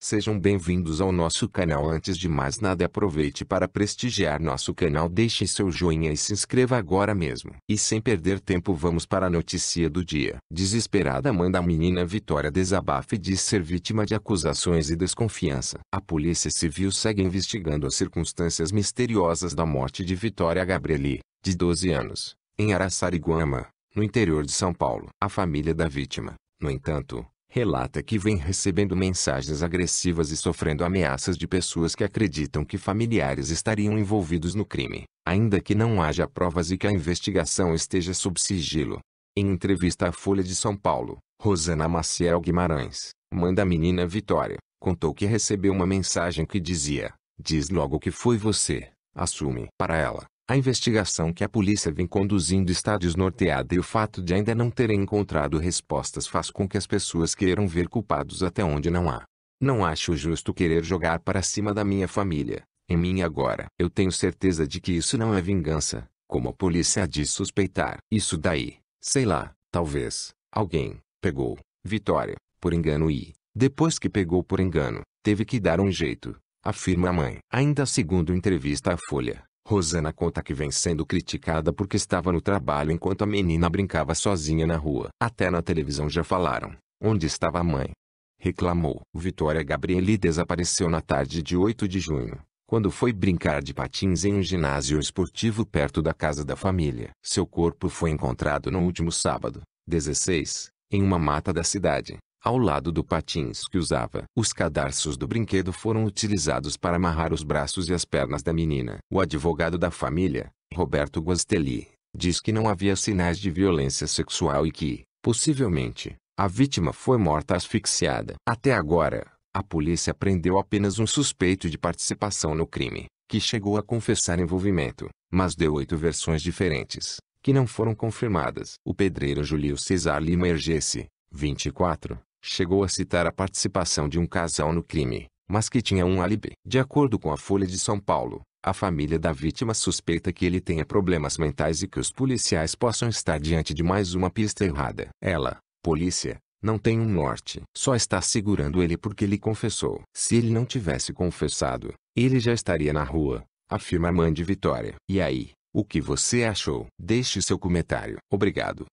Sejam bem-vindos ao nosso canal. Antes de mais nada, aproveite para prestigiar nosso canal, deixe seu joinha e se inscreva agora mesmo. E sem perder tempo, vamos para a notícia do dia. Desesperada mãe da menina Vitória desabafa e diz ser vítima de acusações e desconfiança. A Polícia Civil segue investigando as circunstâncias misteriosas da morte de Vitória Gabrieli, de 12 anos, em Araçariguama, no interior de São Paulo. A família da vítima, no entanto, relata que vem recebendo mensagens agressivas e sofrendo ameaças de pessoas que acreditam que familiares estariam envolvidos no crime, ainda que não haja provas e que a investigação esteja sob sigilo. Em entrevista à Folha de São Paulo, Rosana Maciel Guimarães, mãe da menina Vitória, contou que recebeu uma mensagem que dizia: Diz logo que foi você, assume. Para ela, a investigação que a polícia vem conduzindo está desnorteada e o fato de ainda não terem encontrado respostas faz com que as pessoas queiram ver culpados até onde não há. Não acho justo querer jogar para cima da minha família, em mim agora. Eu tenho certeza de que isso não é vingança, como a polícia de suspeitar. Isso daí, sei lá, talvez, alguém, pegou, Vitória, por engano e, depois que pegou por engano, teve que dar um jeito, afirma a mãe. Ainda segundo entrevista à Folha. Rosana conta que vem sendo criticada porque estava no trabalho enquanto a menina brincava sozinha na rua. Até na televisão já falaram: onde estava a mãe? Reclamou. Vitória Gabrieli desapareceu na tarde de 8 de junho, quando foi brincar de patins em um ginásio esportivo perto da casa da família. Seu corpo foi encontrado no último sábado, 16, em uma mata da cidade. Ao lado do patins que usava, os cadarços do brinquedo foram utilizados para amarrar os braços e as pernas da menina. O advogado da família, Roberto Guastelli, diz que não havia sinais de violência sexual e que, possivelmente, a vítima foi morta asfixiada. Até agora, a polícia prendeu apenas um suspeito de participação no crime, que chegou a confessar envolvimento, mas deu oito versões diferentes, que não foram confirmadas. O pedreiro Julio Cesar Lima Ergesse, 24, chegou a citar a participação de um casal no crime, mas que tinha um álibi. De acordo com a Folha de São Paulo, a família da vítima suspeita que ele tenha problemas mentais e que os policiais possam estar diante de mais uma pista errada. Ela, polícia, não tem um norte. Só está segurando ele porque ele confessou. Se ele não tivesse confessado, ele já estaria na rua, afirma a mãe de Vitória. E aí, o que você achou? Deixe seu comentário. Obrigado.